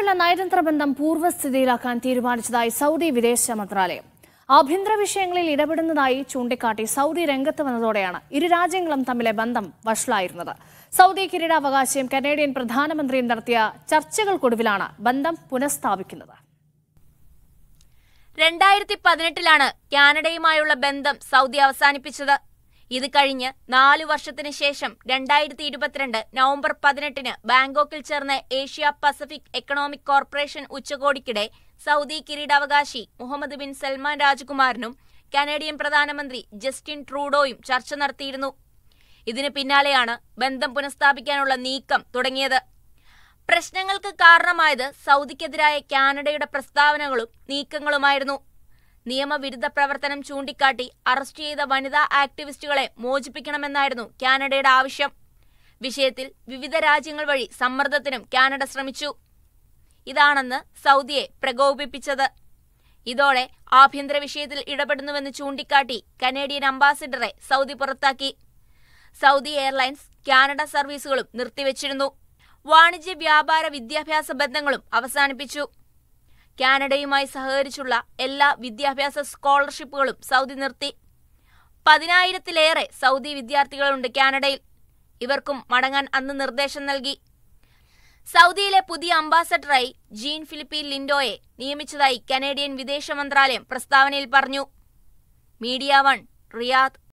ഇന്ത്യയുമായുള്ള നയതന്ത്ര ബന്ധം പൂർവ്വസ്ഥിതിയിലാക്കാൻ തീരുമാനിച്ചതായി സൗദി വിദേശ മന്ത്രാലയം ആഭ്യന്തര വിഷയങ്ങളിൽ ഇടപെടുന്നതായി ചൂണ്ടിക്കാട്ടി സൗദി രംഗത്ത് വന്നതോടെയാണ് ഇരു രാജ്യങ്ങളും തമ്മിലെ ബന്ധം വഷളായിരുന്നത് സൗദി കിരീടാവകാശിയും കനേഡിയൻ പ്രധാനമന്ത്രിയും നടത്തിയ ചർച്ചകൾക്കൊടുവിലാണ് ബന്ധം പുനഃസ്ഥാപിക്കുന്നത് രണ്ടായിരത്തി പതിനെട്ടിലാണ് കാനഡയുമായുള്ള ബന്ധം സൗദി അവസാനിപ്പിച്ചത് ഇത് കഴിഞ്ഞ് നാലു വർഷത്തിന് ശേഷം രണ്ടായിരത്തി ഇരുപത്തിരണ്ട് നവംബർ പതിനെട്ടിന് ബാങ്കോക്കിൽ ചേർന്ന ഏഷ്യ പസഫിക് എക്കണോമിക് കോർപ്പറേഷൻ ഉച്ചകോടിക്കിടെ സൗദി കിരീടാവകാശി മുഹമ്മദ് ബിൻ സൽമാൻ രാജകുമാരനും കനേഡിയൻ പ്രധാനമന്ത്രി ജസ്റ്റിൻ ട്രൂഡോയും ചർച്ച നടത്തിയിരുന്നു ഇതിന് പിന്നാലെയാണ് ബന്ധം പുനഃസ്ഥാപിക്കാനുള്ള നീക്കം തുടങ്ങിയത് പ്രശ്നങ്ങൾക്ക് കാരണമായത് സൗദിക്കെതിരായ കാനഡയുടെ പ്രസ്താവനകളും നീക്കങ്ങളുമായിരുന്നു നിയമവിരുദ്ധ പ്രവർത്തനം ചൂണ്ടിക്കാട്ടി അറസ്റ്റ് ചെയ്ത വനിതാ ആക്ടിവിസ്റ്റുകളെ മോചിപ്പിക്കണമെന്നായിരുന്നു കാനഡയുടെ ആവശ്യം വിഷയത്തിൽ വിവിധ രാജ്യങ്ങൾ വഴി സമ്മർദ്ദത്തിനും കാനഡ ശ്രമിച്ചു ഇതാണെന്ന് സൗദിയെ പ്രകോപിപ്പിച്ചത് ഇതോടെ ആഭ്യന്തര വിഷയത്തിൽ ഇടപെടുന്നുവെന്ന് ചൂണ്ടിക്കാട്ടി കനേഡിയൻ അംബാസിഡറെ സൗദി പുറത്താക്കി സൗദി എയർലൈൻസ് കാനഡ സർവീസുകളും നിർത്തിവച്ചിരുന്നു വാണിജ്യ വ്യാപാര വിദ്യാഭ്യാസ ബന്ധങ്ങളും അവസാനിപ്പിച്ചു കാനഡയുമായി സഹകരിച്ചുള്ള എല്ലാ വിദ്യാഭ്യാസ സ്കോളർഷിപ്പുകളും സൗദി നിർത്തി പതിനായിരത്തിലേറെ സൗദി വിദ്യാർത്ഥികളുണ്ട് കാനഡയിൽ ഇവർക്കും മടങ്ങാൻ അന്ന് നിർദ്ദേശം നൽകി സൗദിയിലെ പുതിയ അംബാസഡറായി ജീൻ ഫിലിപ്പി ലിൻഡോയെ നിയമിച്ചതായി കനേഡിയൻ വിദേശ മന്ത്രാലയം പ്രസ്താവനയിൽ പറഞ്ഞു മീഡിയ വൺ റിയാദ്